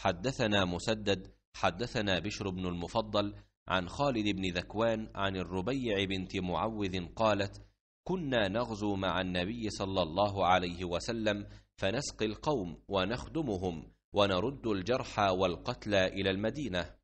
حدثنا مسدد حدثنا بشر بن المفضل عن خالد بن ذكوان عن الربيع بنت معوذ قالت كنا نغزو مع النبي صلى الله عليه وسلم فنسقي القوم ونخدمهم ونرد الجرحى والقتلى الى المدينه